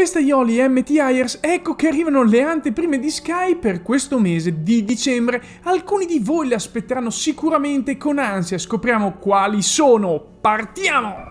Festaioli e MT Ayers, ecco che arrivano le anteprime di Sky per questo mese di dicembre. Alcuni di voi le aspetteranno sicuramente con ansia, scopriamo quali sono. Partiamo!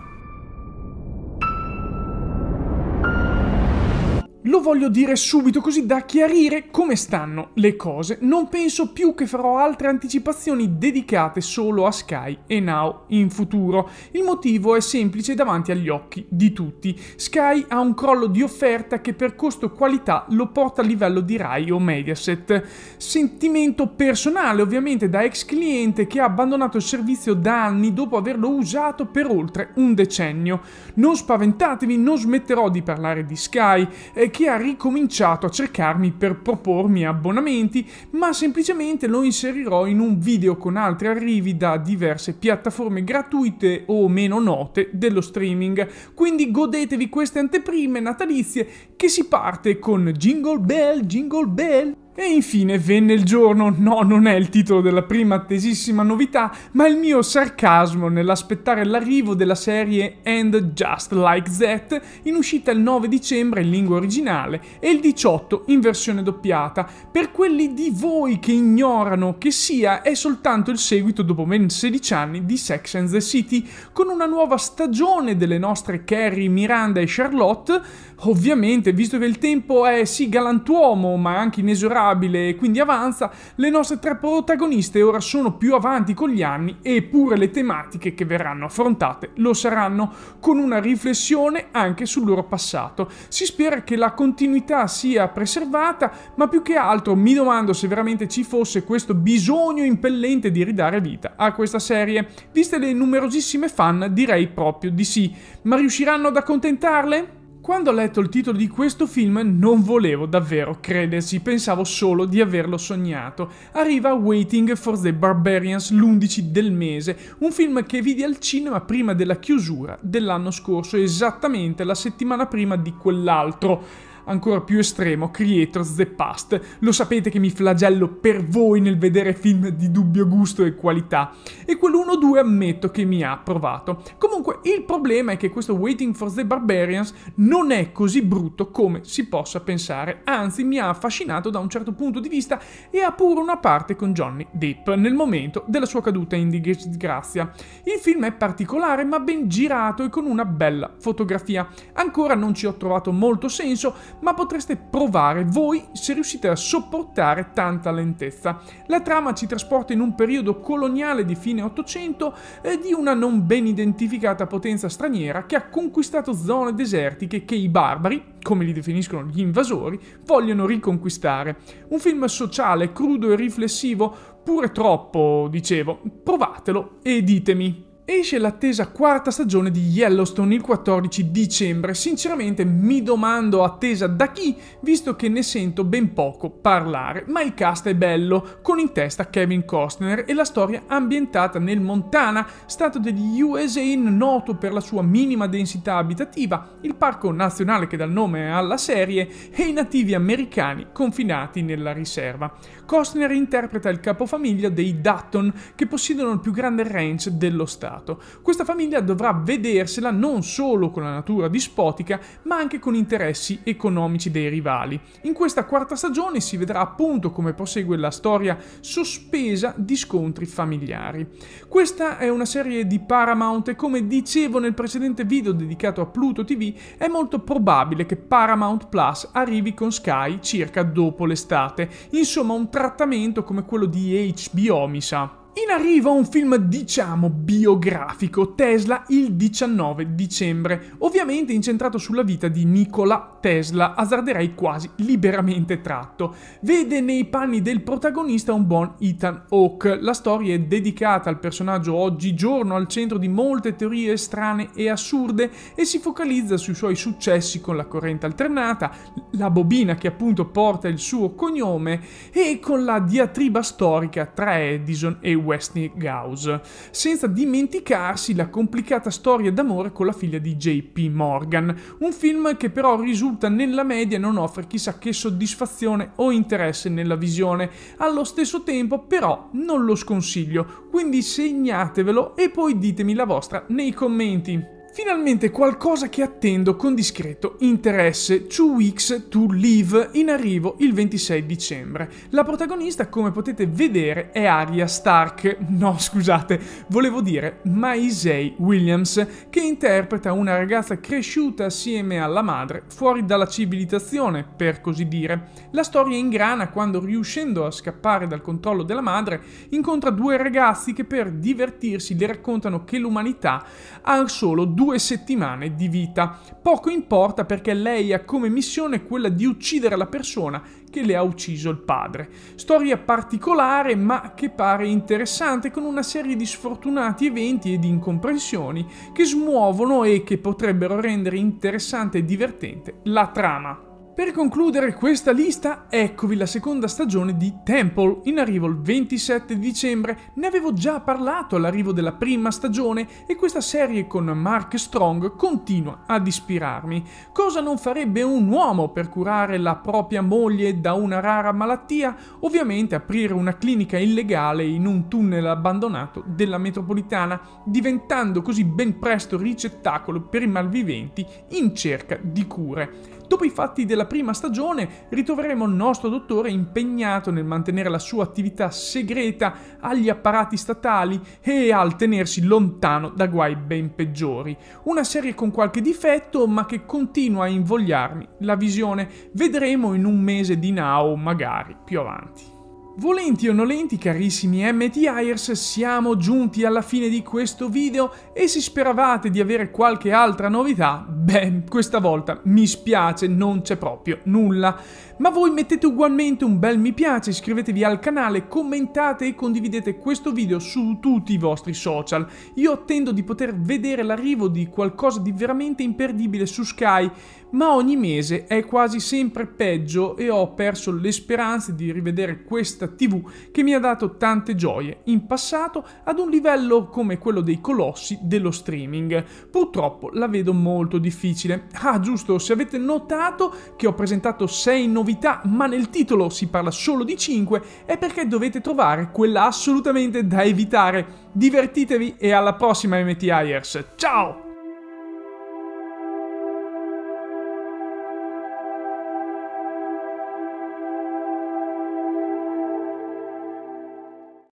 Lo voglio dire subito così da chiarire come stanno le cose. Non penso più che farò altre anticipazioni dedicate solo a Sky e Now in futuro. Il motivo è semplice davanti agli occhi di tutti. Sky ha un crollo di offerta che per costo-qualità lo porta a livello di Rai o Mediaset. Sentimento personale ovviamente da ex cliente che ha abbandonato il servizio da anni dopo averlo usato per oltre un decennio. Non spaventatevi, non smetterò di parlare di Sky, eh, che ha ricominciato a cercarmi per propormi abbonamenti, ma semplicemente lo inserirò in un video con altri arrivi da diverse piattaforme gratuite o meno note dello streaming. Quindi godetevi queste anteprime natalizie che si parte con Jingle Bell, Jingle Bell. E infine venne il giorno, no, non è il titolo della prima attesissima novità, ma il mio sarcasmo nell'aspettare l'arrivo della serie And Just Like That, in uscita il 9 dicembre in lingua originale e il 18 in versione doppiata, per quelli di voi che ignorano che sia è soltanto il seguito dopo ben 16 anni di Sex and the City, con una nuova stagione delle nostre Carrie, Miranda e Charlotte, ovviamente visto che il tempo è sì galantuomo ma anche inesorabile, stabile e quindi avanza, le nostre tre protagoniste ora sono più avanti con gli anni eppure le tematiche che verranno affrontate lo saranno, con una riflessione anche sul loro passato. Si spera che la continuità sia preservata, ma più che altro mi domando se veramente ci fosse questo bisogno impellente di ridare vita a questa serie, viste le numerosissime fan direi proprio di sì, ma riusciranno ad accontentarle? Quando ho letto il titolo di questo film non volevo davvero crederci, pensavo solo di averlo sognato. Arriva Waiting for the Barbarians l'11 del mese, un film che vidi al cinema prima della chiusura dell'anno scorso, esattamente la settimana prima di quell'altro ancora più estremo, Creators the Past. Lo sapete che mi flagello per voi nel vedere film di dubbio gusto e qualità. E quell'1-2 ammetto che mi ha provato. Comunque, il problema è che questo Waiting for the Barbarians non è così brutto come si possa pensare. Anzi, mi ha affascinato da un certo punto di vista e ha pure una parte con Johnny Depp nel momento della sua caduta in disgrazia. Il film è particolare ma ben girato e con una bella fotografia. Ancora non ci ho trovato molto senso, ma potreste provare voi se riuscite a sopportare tanta lentezza. La trama ci trasporta in un periodo coloniale di fine 800 eh, di una non ben identificata potenza straniera che ha conquistato zone desertiche che i barbari, come li definiscono gli invasori, vogliono riconquistare. Un film sociale, crudo e riflessivo, pure troppo, dicevo. Provatelo e ditemi. Esce l'attesa quarta stagione di Yellowstone il 14 dicembre. Sinceramente mi domando attesa da chi, visto che ne sento ben poco parlare. Ma il cast è bello, con in testa Kevin Costner e la storia ambientata nel Montana, stato degli USA noto per la sua minima densità abitativa, il parco nazionale che dà il nome alla serie e i nativi americani confinati nella riserva. Costner interpreta il capofamiglia dei Dutton, che possiedono il più grande ranch dello stato passato, questa famiglia dovrà vedersela non solo con la natura dispotica, ma anche con interessi economici dei rivali. In questa quarta stagione si vedrà appunto come prosegue la storia sospesa di scontri familiari. Questa è una serie di Paramount e come dicevo nel precedente video dedicato a Pluto TV, è molto probabile che Paramount Plus arrivi con Sky circa dopo l'estate. Insomma, un trattamento come quello di HBO, mi sa. In arrivo a un film, diciamo, biografico, Tesla il 19 dicembre, ovviamente incentrato sulla vita di Nikola Tesla, azzarderei quasi liberamente tratto. Vede nei panni del protagonista un buon Ethan Hawke. La storia è dedicata al personaggio oggigiorno al centro di molte teorie strane e assurde e si focalizza sui suoi successi con la corrente alternata, la bobina che appunto porta il suo cognome e con la diatriba storica tra Edison e Washington. Westinghouse, senza dimenticarsi la complicata storia d'amore con la figlia di JP Morgan, un film che però risulta nella media non offre chissà che soddisfazione o interesse nella visione, allo stesso tempo però non lo sconsiglio, quindi segnatevelo e poi ditemi la vostra nei commenti. Finalmente qualcosa che attendo con discreto interesse, Two Weeks to Live, in arrivo il 26 dicembre. La protagonista, come potete vedere, è Arya Stark, no scusate, volevo dire Maisei Williams, che interpreta una ragazza cresciuta assieme alla madre, fuori dalla civilizzazione, per così dire. La storia ingrana quando, riuscendo a scappare dal controllo della madre, incontra due ragazzi che per divertirsi le raccontano che l'umanità ha solo due due settimane di vita. Poco importa perché lei ha come missione quella di uccidere la persona che le ha ucciso il padre. Storia particolare ma che pare interessante con una serie di sfortunati eventi e di incomprensioni che smuovono e che potrebbero rendere interessante e divertente la trama. Per concludere questa lista, eccovi la seconda stagione di Temple, in arrivo il 27 dicembre. Ne avevo già parlato all'arrivo della prima stagione e questa serie con Mark Strong continua ad ispirarmi. Cosa non farebbe un uomo per curare la propria moglie da una rara malattia? Ovviamente aprire una clinica illegale in un tunnel abbandonato della metropolitana, diventando così ben presto ricettacolo per i malviventi in cerca di cure. Dopo i fatti della prima stagione ritroveremo il nostro dottore impegnato nel mantenere la sua attività segreta agli apparati statali e al tenersi lontano da guai ben peggiori. Una serie con qualche difetto ma che continua a invogliarmi la visione. Vedremo in un mese di Now magari più avanti. Volenti o nolenti carissimi MTIers siamo giunti alla fine di questo video e se speravate di avere qualche altra novità, beh questa volta mi spiace non c'è proprio nulla ma voi mettete ugualmente un bel mi piace, iscrivetevi al canale, commentate e condividete questo video su tutti i vostri social. Io attendo di poter vedere l'arrivo di qualcosa di veramente imperdibile su Sky, ma ogni mese è quasi sempre peggio e ho perso le speranze di rivedere questa TV che mi ha dato tante gioie in passato ad un livello come quello dei colossi dello streaming. Purtroppo la vedo molto difficile. Ah, giusto, se avete notato che ho presentato 6 novità novità, ma nel titolo si parla solo di 5, è perché dovete trovare quella assolutamente da evitare. Divertitevi e alla prossima MTIers. Ciao!